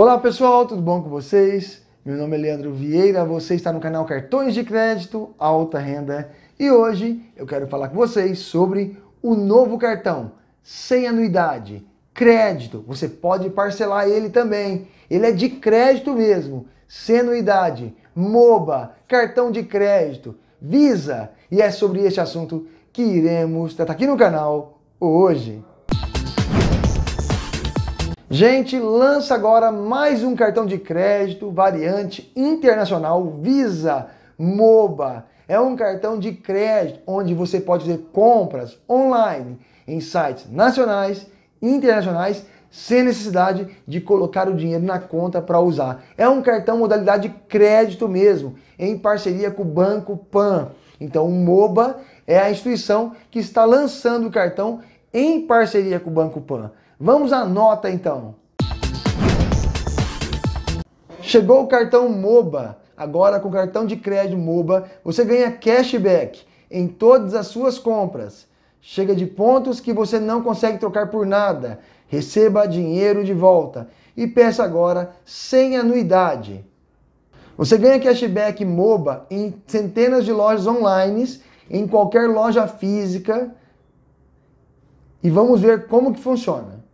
Olá pessoal, tudo bom com vocês? Meu nome é Leandro Vieira, você está no canal Cartões de Crédito Alta Renda e hoje eu quero falar com vocês sobre o novo cartão sem anuidade, crédito. Você pode parcelar ele também. Ele é de crédito mesmo, sem anuidade, MOBA, cartão de crédito, Visa. E é sobre este assunto que iremos tratar aqui no canal hoje. Gente, lança agora mais um cartão de crédito variante internacional Visa MOBA. É um cartão de crédito onde você pode fazer compras online em sites nacionais, e internacionais, sem necessidade de colocar o dinheiro na conta para usar. É um cartão modalidade crédito mesmo, em parceria com o Banco Pan. Então, o MOBA é a instituição que está lançando o cartão em parceria com o Banco Pan. Vamos à nota então. Chegou o cartão MOBA. Agora com o cartão de crédito MOBA, você ganha cashback em todas as suas compras. Chega de pontos que você não consegue trocar por nada. Receba dinheiro de volta e peça agora sem anuidade. Você ganha cashback MOBA em centenas de lojas online, em qualquer loja física. E vamos ver como que funciona.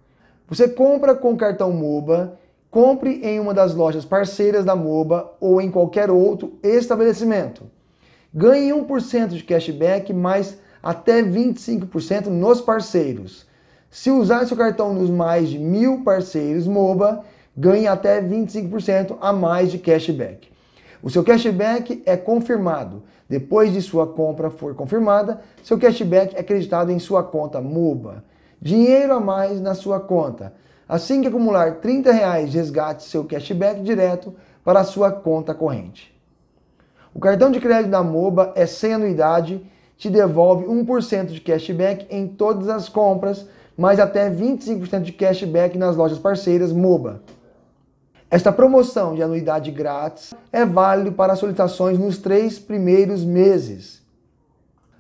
Você compra com cartão MOBA, compre em uma das lojas parceiras da MOBA ou em qualquer outro estabelecimento. Ganhe 1% de cashback mais até 25% nos parceiros. Se usar seu cartão nos mais de mil parceiros MOBA, ganhe até 25% a mais de cashback. O seu cashback é confirmado. Depois de sua compra for confirmada, seu cashback é acreditado em sua conta MOBA dinheiro a mais na sua conta. Assim que acumular 30 reais, resgate seu cashback direto para a sua conta corrente. O cartão de crédito da Moba é sem anuidade, te devolve 1% de cashback em todas as compras, mais até 25% de cashback nas lojas parceiras Moba. Esta promoção de anuidade grátis é válida para solicitações nos três primeiros meses.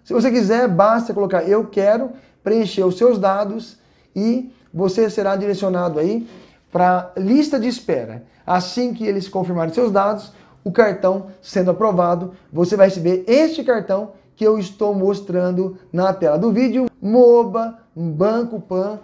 Se você quiser, basta colocar eu quero preencher os seus dados e você será direcionado aí para lista de espera. Assim que eles confirmarem seus dados, o cartão sendo aprovado, você vai receber este cartão que eu estou mostrando na tela do vídeo, Moba Banco Pan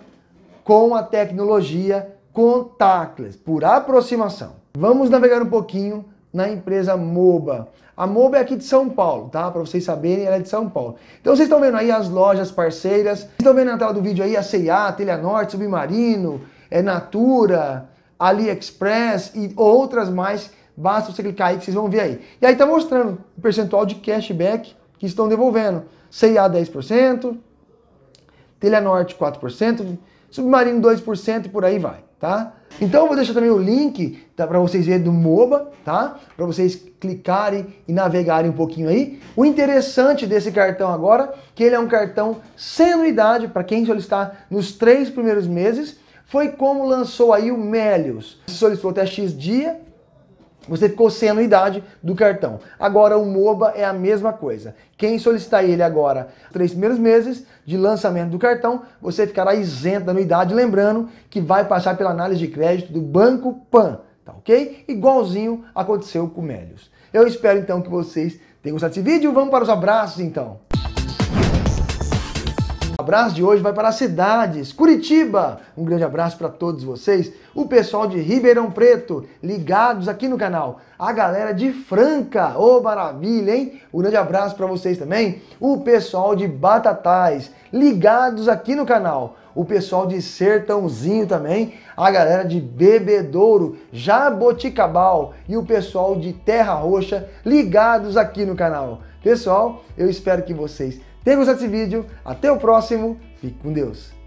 com a tecnologia contactless, por aproximação. Vamos navegar um pouquinho na empresa Moba. A Moba é aqui de São Paulo, tá? Para vocês saberem, ela é de São Paulo. Então vocês estão vendo aí as lojas parceiras. Vocês estão vendo na tela do vídeo aí a C&A, Telha Norte, Submarino, é Natura, AliExpress e outras mais. Basta você clicar aí que vocês vão ver aí. E aí tá mostrando o percentual de cashback que estão devolvendo. C&A 10%, Telha Norte 4%, Submarino 2% e por aí vai tá? Então eu vou deixar também o link tá, para vocês verem do MOBA, tá? Para vocês clicarem e navegarem um pouquinho aí. O interessante desse cartão agora, que ele é um cartão sem anuidade para quem solicitar nos três primeiros meses, foi como lançou aí o Melius. Se solicitou até X dia, você ficou sem anuidade do cartão. Agora o MOBA é a mesma coisa. Quem solicitar ele agora, três primeiros meses de lançamento do cartão, você ficará isento da anuidade, lembrando que vai passar pela análise de crédito do Banco Pan, tá ok? Igualzinho aconteceu com o Melios. Eu espero então que vocês tenham gostado desse vídeo. Vamos para os abraços então abraço de hoje vai para as cidades. Curitiba, um grande abraço para todos vocês. O pessoal de Ribeirão Preto, ligados aqui no canal. A galera de Franca, ô oh, maravilha, hein? Um grande abraço para vocês também. O pessoal de Batatais, ligados aqui no canal o pessoal de Sertãozinho também, a galera de Bebedouro, Jaboticabal e o pessoal de Terra Roxa ligados aqui no canal. Pessoal, eu espero que vocês gostado desse vídeo, até o próximo, fique com Deus.